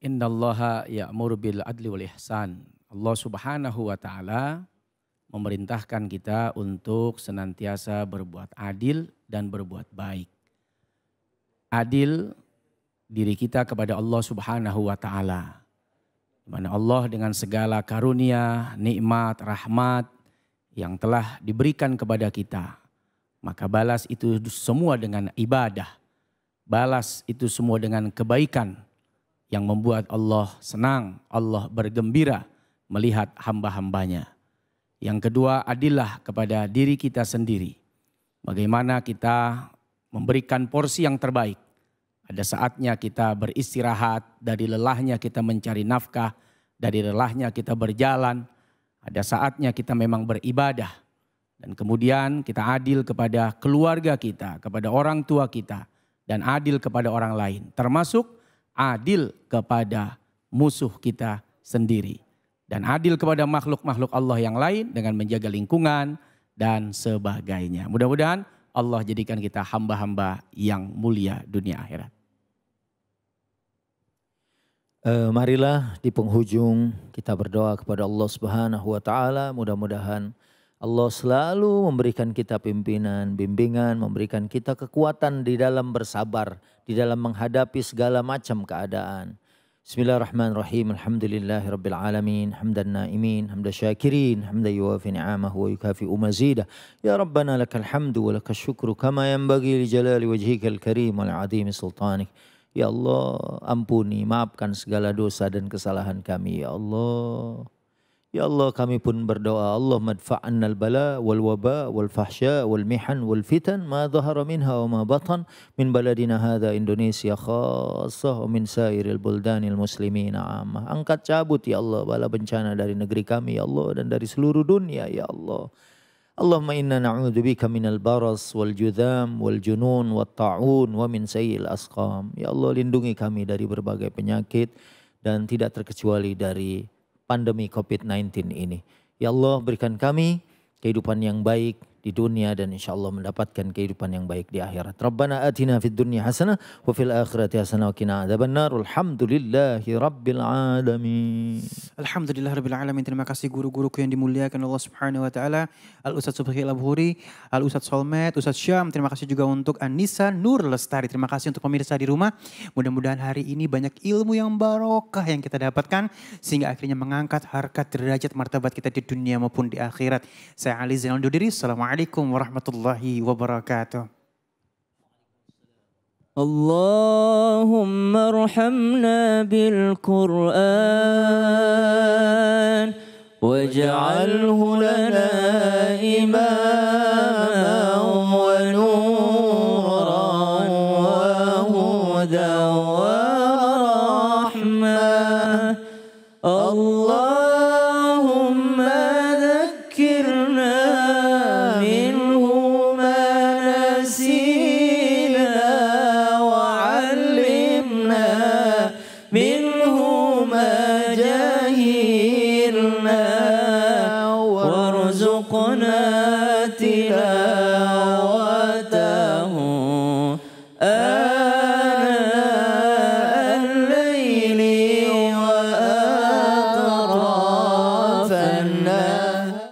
Innallaha ya'muru bil adli wal ihsan. Allah Subhanahu wa taala memerintahkan kita untuk senantiasa berbuat adil dan berbuat baik. Adil diri kita kepada Allah Subhanahu wa taala. Mana Allah dengan segala karunia, nikmat, rahmat yang telah diberikan kepada kita, maka balas itu semua dengan ibadah. Balas itu semua dengan kebaikan yang membuat Allah senang, Allah bergembira melihat hamba-hambanya. Yang kedua, adillah kepada diri kita sendiri. Bagaimana kita memberikan porsi yang terbaik. Ada saatnya kita beristirahat, dari lelahnya kita mencari nafkah, dari lelahnya kita berjalan. Ada saatnya kita memang beribadah. Dan kemudian kita adil kepada keluarga kita, kepada orang tua kita, dan adil kepada orang lain. Termasuk adil kepada musuh kita sendiri dan adil kepada makhluk-makhluk Allah yang lain dengan menjaga lingkungan dan sebagainya. Mudah-mudahan Allah jadikan kita hamba-hamba yang mulia dunia akhirat. E, marilah di penghujung kita berdoa kepada Allah Subhanahu wa taala mudah-mudahan Allah selalu memberikan kita pimpinan, bimbingan, memberikan kita kekuatan di dalam bersabar, di dalam menghadapi segala macam keadaan. Bismillahirrahmanirrahim. Alhamdulillahirabbil alamin. Hamdan naimin, hamdan syakirin, hamdan yuwafi ni'amahu wa yukafi'u mazidah. Ya Rabbana lakal hamdu wa lakal syukru kama yanbaghi li jalali wajhikal karim wal azim sultanik. Ya Allah, ampuni, maafkan segala dosa dan kesalahan kami, ya Allah. Ya Allah kami pun berdoa Allah madfa'anna al-bala wal waba wal fahsya wal mihan wal fitan ma dhahara minha wa ma batan min baladina hadha Indonesia khasah wa min sairil buldanil muslimin amah. Angkat cabut ya Allah bala bencana dari negeri kami ya Allah dan dari seluruh dunia ya Allah. Allahumma inna bika minal baras wal judham wal junun wal ta'un wa min sayil asqam. Ya Allah lindungi kami dari berbagai penyakit dan tidak terkecuali dari pandemi COVID-19 ini. Ya Allah berikan kami kehidupan yang baik, di dunia dan insya Allah mendapatkan kehidupan yang baik di akhirat. Rabbana atina fid dunya hasanah wa fil akhirati hasanah wa qina nar. Alhamdulillahi rabbil alamin. Alhamdulillah rabbil alamin. Terima kasih guru-guruku yang dimuliakan Allah Subhanahu wa taala. Al Ustaz Subhi Al Abhuri, Al Ustaz Solmet, Ustaz Syam. Terima kasih juga untuk Anissa Nur Lestari. Terima kasih untuk pemirsa di rumah. Mudah-mudahan hari ini banyak ilmu yang barokah yang kita dapatkan sehingga akhirnya mengangkat harkat derajat martabat kita di dunia maupun di akhirat. Saya Ali Zainal Dudiri. Assalamualaikum عليكم ورحمة الله وبركاته اللهم ارحمنا بالقرآن واجعله لنا إماما ونورا وهدى خلقنا